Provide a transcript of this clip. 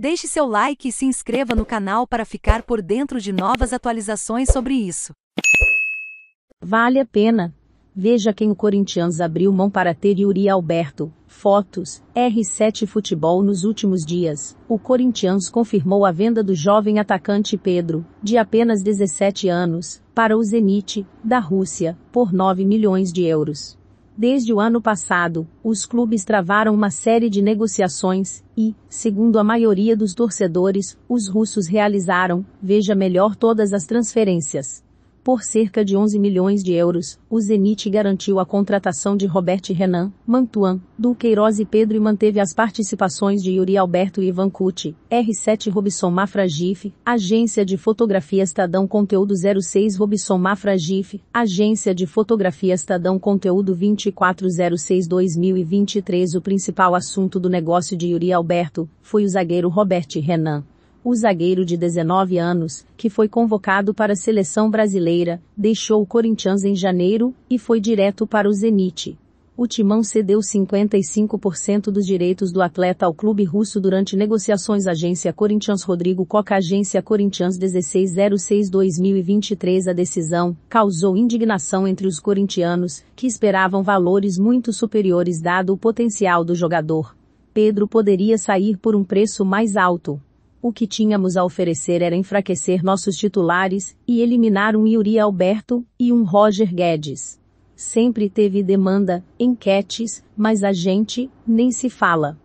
Deixe seu like e se inscreva no canal para ficar por dentro de novas atualizações sobre isso. Vale a pena. Veja quem o Corinthians abriu mão para ter Yuri Alberto. Fotos, R7 Futebol nos últimos dias. O Corinthians confirmou a venda do jovem atacante Pedro, de apenas 17 anos, para o Zenit, da Rússia, por 9 milhões de euros. Desde o ano passado, os clubes travaram uma série de negociações e, segundo a maioria dos torcedores, os russos realizaram, veja melhor todas as transferências. Por cerca de 11 milhões de euros, o Zenit garantiu a contratação de Robert Renan, Mantuan, Duqueiroz e Pedro e manteve as participações de Yuri Alberto e Ivan Cucci, R7 Robson Mafra GIF, Agência de Fotografia Estadão Conteúdo 06 Robson Mafra GIF, Agência de Fotografia Estadão Conteúdo 2406 2023 O principal assunto do negócio de Yuri Alberto foi o zagueiro Robert Renan. O zagueiro de 19 anos, que foi convocado para a seleção brasileira, deixou o Corinthians em janeiro e foi direto para o Zenit. O Timão cedeu 55% dos direitos do atleta ao clube russo durante negociações Agência Corinthians Rodrigo Coca Agência Corinthians 1606-2023 A decisão causou indignação entre os corintianos, que esperavam valores muito superiores dado o potencial do jogador. Pedro poderia sair por um preço mais alto. O que tínhamos a oferecer era enfraquecer nossos titulares e eliminar um Yuri Alberto e um Roger Guedes. Sempre teve demanda, enquetes, mas a gente nem se fala.